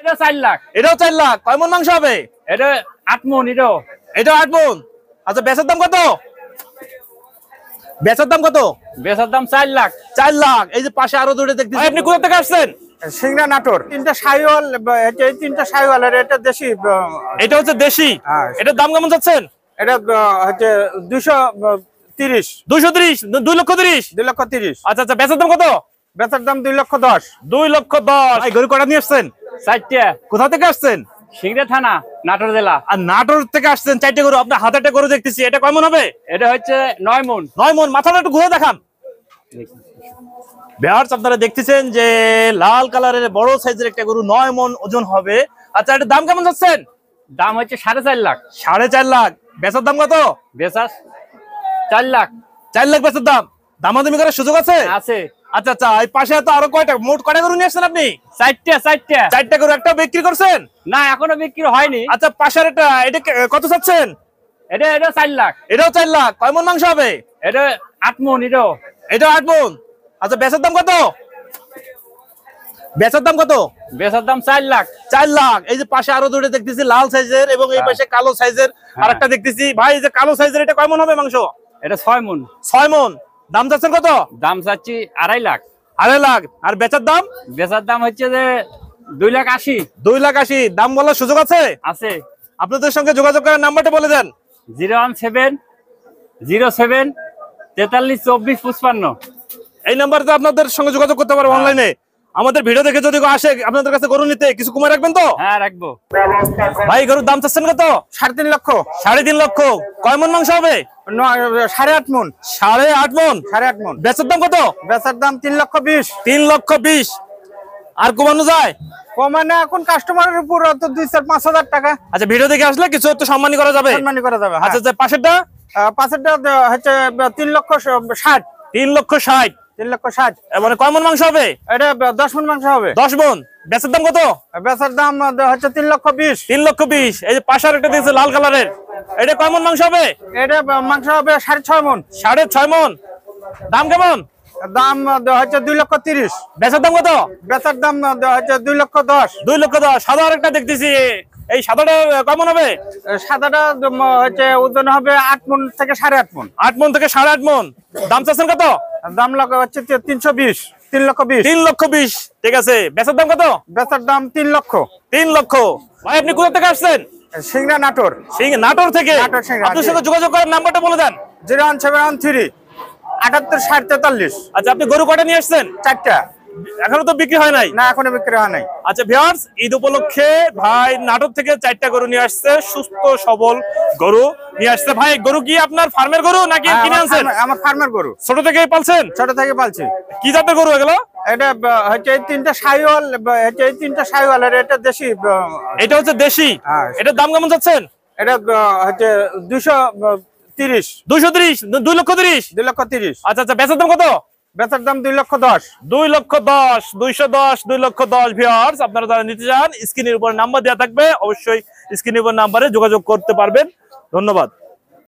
এটা 4 লাখ এটাও 4 লাখ কয় মন মাংস হবে এটা 8 মন এটাও 8 মন আচ্ছা বেচার দাম কত বেচার দাম কত বেচার দাম 4 লাখ 4 লাখ এই যে পাশে আরো দূরে আপনি কোথা থেকে আসছেন সিংড়া নাটোর তিনটা সাইওয়াল এই তিনটা সাইওয়াল আর এটা দেশি এটা হচ্ছে দেশি হ্যাঁ। এটার দাম কেমন যাচ্ছেন এটা হচ্ছে তিরিশ দুইশো দুই লক্ষ তিরিশ দুই লক্ষ তিরিশ আচ্ছা আচ্ছা বেচার দাম কত বেচার দাম দুই লক্ষ দশ দুই লক্ষ দশ গরু কটা নিয়ে আসছেন কোথা থেকে আসছেন সিংড়া থানা নাটোর জেলা আর নাটোর থেকে আসছেন চারটে গরু আপনার গরু দেখতেছি এটা হবে এটা হচ্ছে নয় মন নয় মন একটু ঘুরে দেখান আপনারা দেখতেছেন যে লাল কালারের বড় সাইজের একটা গরু নয় মন ওজন হবে আচ্ছা এটার দাম কেমন যাচ্ছেন দাম হচ্ছে সাড়ে চার লাখ সাড়ে চার লাখ বেচার দাম কত বেচার চার লাখ চার লাখ বেচার দাম দামাদামি করার সুযোগ আছে আছে আচ্ছা আচ্ছা এই পাশে তো আরো কয়টা মোট কয়টা গরু নিয়েছেন আপনি চারটা চারটা চারটা গরু একটা বিক্রি করছেন না এখনো বিক্রি হয়নি আচ্ছা পাশের এটা এটা কত চাচ্ছেন এটা এটা চার লাখ এটাও চার লাখ কয় মন মাংস হবে এটা আট মন এটাও এটাও আট মন আচ্ছা বেচার দাম কত বেচার দাম কত বেচার দাম চার লাখ চার লাখ এই যে পাশে আরো দুটো দেখতেছি লাল সাইজের এবং এই হ্যাঁ। পাশে কালো সাইজের হ্যাঁ। আর একটা দেখতেছি ভাই এই যে কালো সাইজের এটা কয় মন হবে মাংস এটা ছয় মন ছয় মন দাম চাচ্ছেন কত দাম চাচ্ছি আড়াই লাখ আড়াই লাখ আর বেচার দাম বেচার দাম হচ্ছে যে দুই লাখ আশি দুই লাখ আশি দাম বলার সুযোগ আছে আছে আপনাদের সঙ্গে যোগাযোগ করার নাম্বারটা বলে দেন zero one seven zero seven তেতাল্লিশ চব্বিশ পঁচপান্ন এই নাম্বারটা আপনাদের সঙ্গে যোগাযোগ করতে পারবো অনলাইনে হ্যাঁ। আমাদের ভিডিও দেখে যদি আসে আপনাদের কাছে গরু নিতে কিছু কমে রাখবেন তো হ্যাঁ রাখবো ভাই গরুর দাম চাচ্ছেন কত সাড়ে তিন লক্ষ সাড়ে তিন লক্ষ কয় মন মাংস হবে সাড়ে আট মন সাড়ে আট মন সাড়ে আট মন বেচার দাম কত বেচার দাম তিন লক্ষ বিশ তিন লক্ষ বিশ আর কমানো যায় কমানো এখন কাস্টমারের উপর দুই চার পাঁচ হাজার টাকা আচ্ছা ভিডিও দেখে আসলে কিছু একটু সম্মানি করা যাবে সম্মানি করা যাবে হ্যাঁ। আচ্ছা পাশেরটা পাশেরটা হচ্ছে তিন লক্ষ ষাট তিন লক্ষ ষাট তিন লক্ষ ষাট মানে মাংস হবে এটা দশ মন মাংস হবে দশ মন বেচার দাম কত বেচার দাম হচ্ছে তিন লক্ষ বিশ তিন লক্ষ বিশ এই যে পাশার একটা দিয়েছে লাল কালারের এটা কয় মাংস হবে এটা মাংস হবে সাড়ে ছয় মন সাড়ে ছয় মন দাম কেমন দাম হচ্ছে দুই লক্ষ তিরিশ বেচার দাম কত বেচার দাম হচ্ছে দুই লক্ষ দশ দুই লক্ষ দশ সাদা একটা দেখতেছি এই সাদাটা কেমন হবে সাদাটা হচ্ছে ওজন হবে আট মন থেকে সাড়ে আট মন আট মন থেকে সাড়ে আট মন দাম চাচ্ছেন কত দাম লাগা হচ্ছে তিনশো বিশ তিন লক্ষ বিশ তিন লক্ষ বিশ ঠিক আছে বেচার দাম কত বেচার দাম তিন লক্ষ তিন লক্ষ ভাই আপনি কোথা থেকে আসছেন সিংরা নাটোর নাটোর থেকে আপনার সাথে যোগাযোগ করার নাম্বারটা বলে দেন zero one seven one three আটাত্তর ষাট তেতাল্লিশ আচ্ছা আপনি গরু কটা নিয়ে আসছেন চারটা এখনো তো বিক্রি হয় নাই না এখনো বিক্রি হয় নাই আচ্ছা ভিউয়ার্স ঈদ উপলক্ষে ভাই নাটক থেকে চারটা গরু নিয়ে আসছে সুস্থ সবল গরু নিয়ে আসছে ভাই গরু কি আপনার ফার্মের গরু নাকি হ্যাঁ, কিনে আনছেন আমার ফার্মের গরু ছোট থেকে পালছেন ছোট থেকে পালছি কি জাতের গরু এগুলো এটা হচ্ছে এই তিনটা সাইওয়াল হচ্ছে এই তিনটা সাইওয়াল আর এটা দেশি এটা হচ্ছে দেশি হ্যাঁ। এটার দাম কেমন যাচ্ছেন এটা হচ্ছে 230 230 2 লক্ষ 30 2 লক্ষ 30 আচ্ছা আচ্ছা বেচার দাম কত বেচার দাম দুই লক্ষ দশ দুই লক্ষ দশ দুইশো দশ দুই লক্ষ দশ ভিওয়ার্স আপনারা যারা নিতে চান স্ক্রিনের উপর নাম্বার দেওয়া থাকবে অবশ্যই স্ক্রিনের উপর নাম্বারে যোগাযোগ করতে পারবেন ধন্যবাদ